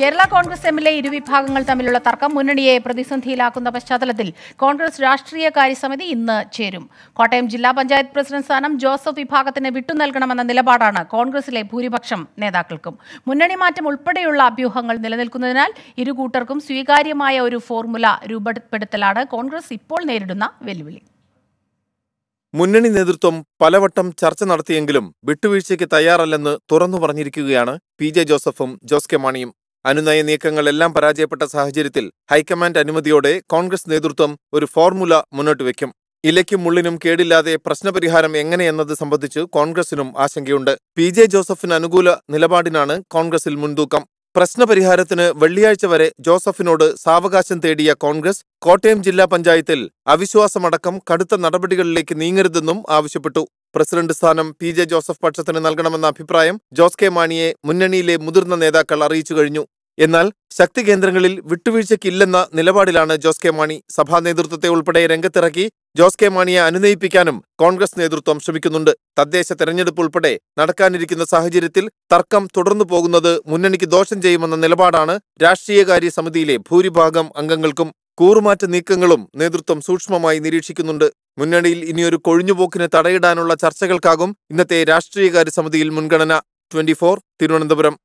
കേരള കോൺഗ്രസ് എമ്മിലെ ഇരുവിഭാഗങ്ങൾ തമ്മിലുള്ള തർക്കം മുന്നണിയെ പ്രതിസന്ധിയിലാക്കുന്ന പശ്ചാത്തലത്തിൽ കോൺഗ്രസ് രാഷ്ട്രീയ കാര്യസമിതി ഇന്ന് ചേരും കോട്ടയം ജില്ലാ പഞ്ചായത്ത് പ്രസിഡന്റ് സ്ഥാനം ജോസഫ് വിഭാഗത്തിന് വിട്ടു നൽകണമെന്ന നിലപാടാണ് കോൺഗ്രസിലെ ഭൂരിപക്ഷം നേതാക്കൾക്കും മുന്നണി മാറ്റം ഉൾപ്പെടെയുള്ള അഭ്യൂഹങ്ങൾ നിലനിൽക്കുന്നതിനാൽ ഇരു കൂട്ടർക്കും സ്വീകാര്യമായ ഒരു ഫോർമുല രൂപപ്പെടുത്തലാണ് കോൺഗ്രസ് ഇപ്പോൾ നേരിടുന്ന വെല്ലുവിളി മുന്നണി നേതൃത്വം പലവട്ടം ചർച്ച നടത്തിയെങ്കിലും വിട്ടുവീഴ്ചയ്ക്ക് തയ്യാറല്ലെന്ന് തുറന്നു പറഞ്ഞിരിക്കുകയാണ് പി ജെ ജോസഫും ജോസ് കെ മാണിയും അനുനയ നീക്കങ്ങളെല്ലാം പരാജയപ്പെട്ട സാഹചര്യത്തിൽ ഹൈക്കമാൻഡ് അനുമതിയോടെ കോൺഗ്രസ് നേതൃത്വം ഒരു ഫോർമുല മുന്നോട്ട് വയ്ക്കും ഇലയ്ക്കും മുള്ളിനും കേടില്ലാതെ പ്രശ്നപരിഹാരം എങ്ങനെയെന്നത് സംബന്ധിച്ച് കോൺഗ്രസിനും ആശങ്കയുണ്ട് പി ജെ ജോസഫിന് അനുകൂല നിലപാടിനാണ് കോൺഗ്രസിൽ മുൻതൂക്കം പ്രശ്നപരിഹാരത്തിന് വെള്ളിയാഴ്ച വരെ ജോസഫിനോട് സാവകാശം തേടിയ കോൺഗ്രസ് കോട്ടയം ജില്ലാ പഞ്ചായത്തിൽ അവിശ്വാസമടക്കം കടുത്ത നടപടികളിലേക്ക് നീങ്ങരുതെന്നും ആവശ്യപ്പെട്ടു പ്രസിഡന്റ് സ്ഥാനം പി ജെ ജോസഫ് പക്ഷത്തിന് നൽകണമെന്ന അഭിപ്രായം ജോസ് കെ മാണിയെ മുന്നണിയിലെ മുതിർന്ന നേതാക്കൾ അറിയിച്ചു കഴിഞ്ഞു എന്നാൽ ശക്തി കേന്ദ്രങ്ങളിൽ വിട്ടുവീഴ്ചയ്ക്കില്ലെന്ന നിലപാടിലാണ് ജോസ് കെ മാണി സഭാ നേതൃത്വത്തെ ഉൾപ്പെടെ രംഗത്തിറക്കി ജോസ് കെ മാണിയെ അനുനയിപ്പിക്കാനും കോൺഗ്രസ് നേതൃത്വം ശ്രമിക്കുന്നുണ്ട് തദ്ദേശ തെരഞ്ഞെടുപ്പ് ഉൾപ്പെടെ നടക്കാനിരിക്കുന്ന സാഹചര്യത്തിൽ തർക്കം തുടർന്നു പോകുന്നത് മുന്നണിക്ക് ദോഷം ചെയ്യുമെന്ന നിലപാടാണ് രാഷ്ട്രീയകാര്യ സമിതിയിലെ ഭൂരിഭാഗം അംഗങ്ങൾക്കും കൂറുമാറ്റ നീക്കങ്ങളും നേതൃത്വം സൂക്ഷ്മമായി നിരീക്ഷിക്കുന്നുണ്ട് മുന്നണിയിൽ ഇനിയൊരു കൊഴിഞ്ഞുപോക്കിന് തടയിടാനുള്ള ചർച്ചകൾക്കാകും ഇന്നത്തെ രാഷ്ട്രീയകാര്യ സമിതിയിൽ മുൻഗണന ട്വന്റി തിരുവനന്തപുരം